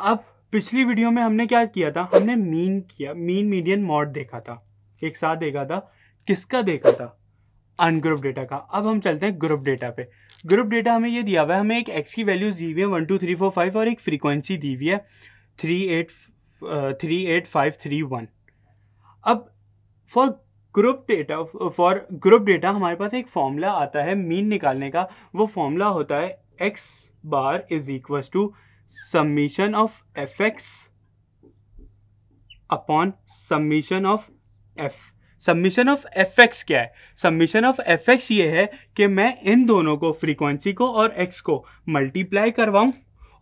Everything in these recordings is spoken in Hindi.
अब पिछली वीडियो में हमने क्या किया था हमने मीन किया मीन मीडियन मॉड देखा था एक साथ देखा था किसका देखा था अनग्रुप डेटा का अब हम चलते हैं ग्रुप डेटा पे ग्रुप डेटा हमें ये दिया हुआ है हमें एक एक्स की वैल्यूज दी हुई है one two three four five और एक फ्रीक्वेंसी दी हुई है three eight three eight five three one अब for group data for group data हमारे पास एक फॉर्मूला आता है मीन निकालने का वो फॉर्मूला होता है X bar is equals to summation of fx upon summation of F submission of F X क्या है सबमिशन ऑफ एफ एक्स ये है कि मैं इन दोनों को फ्रीक्वेंसी को और एक्स को मल्टीप्लाई करवाऊँ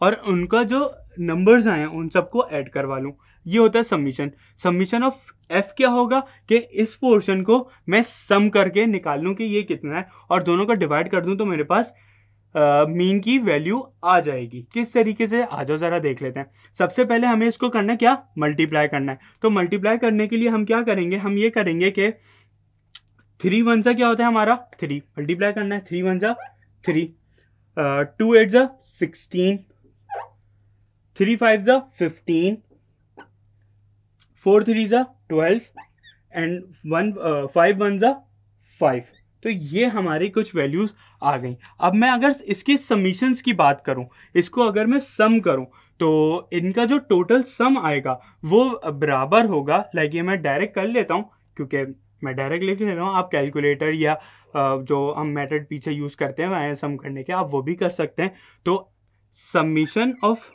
और उनका जो नंबर्स आए उन सबको ऐड करवा लूँ ये होता है सबमिशन सबमिशन ऑफ एफ क्या होगा कि इस पोर्शन को मैं सम करके निकाल लूँ कि ये कितना है और दोनों का डिवाइड कर दूँ तो मेरे पास मीन की वैल्यू आ जाएगी किस तरीके से आ जाओ ज़रा देख लेते हैं सबसे पहले हमें इसको करना क्या मल्टीप्लाई करना है तो मल्टीप्लाई करने के लिए हम क्या करेंगे हम ये करेंगे कि थ्री वन सा क्या होता है हमारा थ्री मल्टीप्लाई करना है थ्री वन सा थ्री टू एट ज़ा सिक्सटीन थ्री फाइव ज़ा फिफ्टीन फोर थ्री ज़ा twelve and one five one ज़ा फाइव तो ये हमारी कुछ वैल्यूज़ आ गई अब मैं अगर इसके समीशंस की बात करूं इसको अगर मैं सम करूं तो इनका जो टोटल सम आएगा वो बराबर होगा लाइक ये मैं डायरेक्ट कर लेता हूं क्योंकि मैं डायरेक्ट लिख ले रहा आप कैलकुलेटर या जो हम मेथड पीछे यूज़ करते हैं वहाँ सम करने के आप वो भी कर सकते हैं तो समीशन ऑफ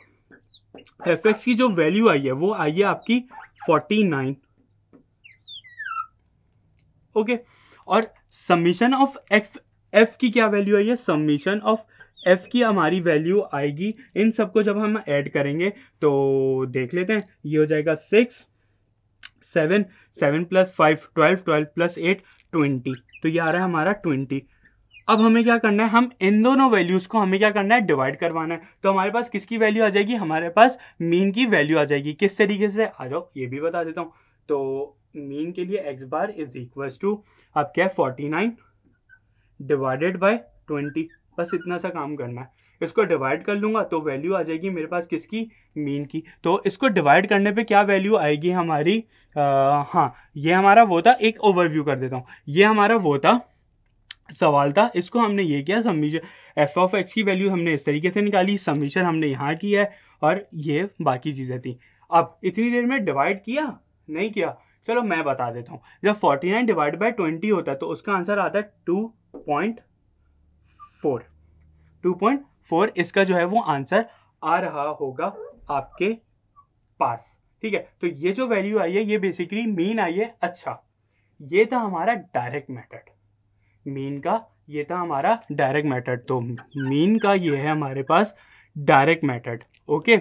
एफ की जो वैल्यू आई है वो आई है आपकी फोर्टी नाइन ओके और समीशन ऑफ एफ एफ की क्या वैल्यू आई है समीशन ऑफ एफ की हमारी वैल्यू आएगी इन सबको जब हम ऐड करेंगे तो देख लेते हैं ये हो जाएगा six seven seven plus five twelve twelve plus eight twenty तो ये आ रहा है हमारा ट्वेंटी अब हमें क्या करना है हम इन दोनों वैल्यूज़ को हमें क्या करना है डिवाइड करवाना है तो हमारे पास किसकी वैल्यू आ जाएगी हमारे पास मीन की वैल्यू आ जाएगी किस तरीके से आ जाओ ये भी बता देता हूँ तो मीन के लिए X bar is equal to आप क्या forty nine divided by twenty बस इतना सा काम करना है इसको डिवाइड कर लूँगा तो वैल्यू आ जाएगी मेरे पास किसकी मीन की तो इसको डिवाइड करने पे क्या वैल्यू आएगी हमारी आ, हाँ ये हमारा वो था एक ओवरव्यू कर देता हूँ ये हमारा वो था सवाल था इसको हमने ये किया सबमिशन एफ ऑफ एक्स की वैल्यू हमने इस तरीके से निकाली सबमिशन हमने यहाँ किया है और ये बाकी चीज़ें थी अब इतनी देर में डिवाइड किया नहीं किया चलो मैं बता देता हूँ जब forty nine divide by twenty होता है तो उसका आंसर आता है two point four two point four इसका जो है वो आंसर आ रहा होगा आपके पास ठीक है तो ये जो वैल्यू आई है ये बेसिकली मीन आई है अच्छा ये था हमारा डायरेक्ट मेथड मीन का ये था हमारा डायरेक्ट मेथड तो मीन का ये है हमारे पास डायरेक्ट मेथड ओके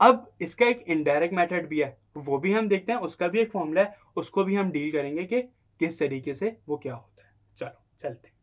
अब इसका एक इनडायरेक्ट मेथड भी है वो भी हम देखते हैं उसका भी एक फॉर्मूला है उसको भी हम डील करेंगे कि किस तरीके से वो क्या होता है चलो चलते हैं